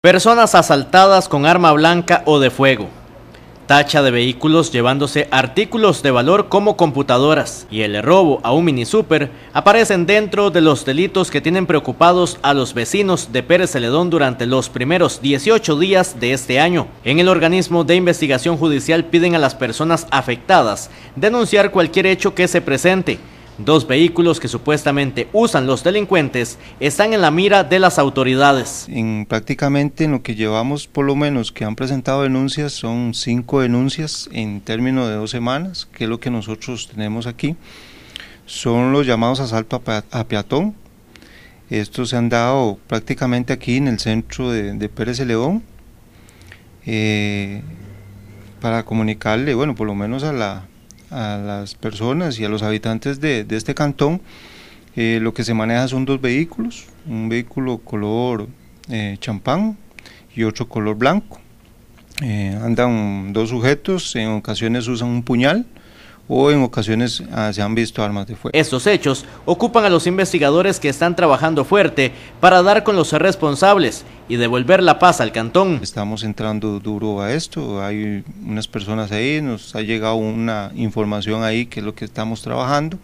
Personas asaltadas con arma blanca o de fuego. Tacha de vehículos llevándose artículos de valor como computadoras y el robo a un mini super aparecen dentro de los delitos que tienen preocupados a los vecinos de Pérez Celedón durante los primeros 18 días de este año. En el organismo de investigación judicial piden a las personas afectadas denunciar cualquier hecho que se presente Dos vehículos que supuestamente usan los delincuentes están en la mira de las autoridades. En prácticamente en lo que llevamos, por lo menos que han presentado denuncias, son cinco denuncias en términos de dos semanas, que es lo que nosotros tenemos aquí. Son los llamados asalto a peatón. Estos se han dado prácticamente aquí en el centro de, Pérez León. Eh, para comunicarle, bueno, por lo menos a la, a las personas y a los habitantes de, este cantón, eh, lo que se maneja son dos vehículos, un vehículo color eh, champán y otro color blanco. Eh, andan dos sujetos, en ocasiones usan un puñal o en ocasiones ah, se han visto armas de fuego. Estos hechos ocupan a los investigadores que están trabajando fuerte para dar con los responsables y devolver la paz al cantón. Estamos entrando duro a esto, hay unas personas ahí, nos ha llegado una información ahí que es lo que estamos trabajando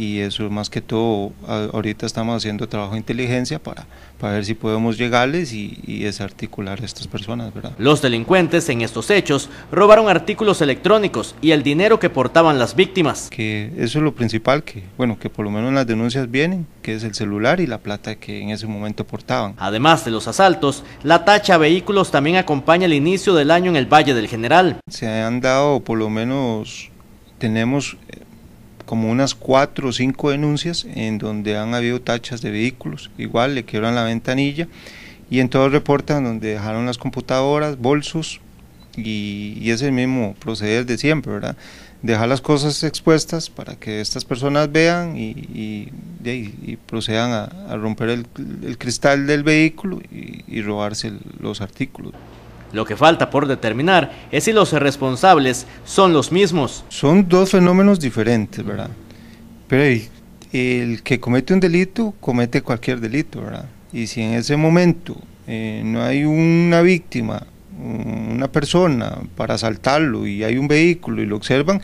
y eso más que todo, ahorita estamos haciendo trabajo de inteligencia para, ver si podemos llegarles y, desarticular a estas personas. ¿verdad? Los delincuentes en estos hechos robaron artículos electrónicos y el dinero que portaban las víctimas. Que eso es lo principal, que bueno, que por lo menos las denuncias vienen, que es el celular y la plata que en ese momento portaban. Además de los asaltos, la tacha a vehículos también acompaña el inicio del año en el Valle del General. Se han dado por lo menos, tenemos como unas cuatro o cinco denuncias en donde han habido tachas de vehículos, igual le quebran la ventanilla y en todos reportan donde dejaron las computadoras, bolsos y, es el mismo proceder de siempre, ¿verdad? Dejar las cosas expuestas para que estas personas vean y, procedan a, romper el, cristal del vehículo y robarse los artículos. Lo que falta por determinar es si los responsables son los mismos. Son dos fenómenos diferentes, ¿verdad? Pero el, que comete un delito comete cualquier delito, ¿verdad? Y si en ese momento eh, no hay una víctima, una persona para asaltarlo y hay un vehículo y lo observan,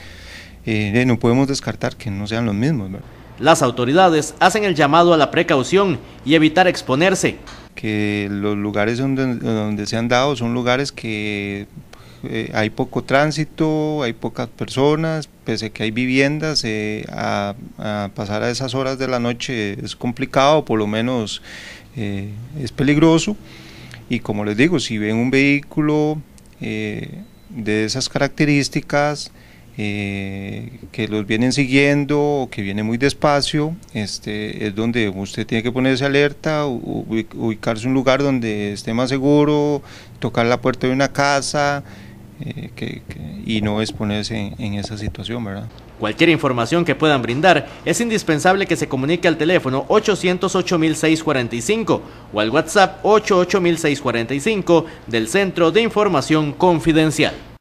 eh, no podemos descartar que no sean los mismos. ¿verdad? Las autoridades hacen el llamado a la precaución y evitar exponerse que los lugares donde, se han dado son lugares que eh, hay poco tránsito, hay pocas personas, pese a que hay viviendas, eh, a, pasar a esas horas de la noche es complicado, por lo menos eh, es peligroso. Y como les digo, si ven un vehículo de esas características, eh, que los vienen siguiendo o que viene muy despacio, este, es donde usted tiene que ponerse alerta, ubicarse en un lugar donde esté más seguro, tocar la puerta de una casa eh, y no exponerse en, esa situación, ¿verdad? Cualquier información que puedan brindar, es indispensable que se comunique al teléfono 808-645 o al WhatsApp 88645 del Centro de Información Confidencial.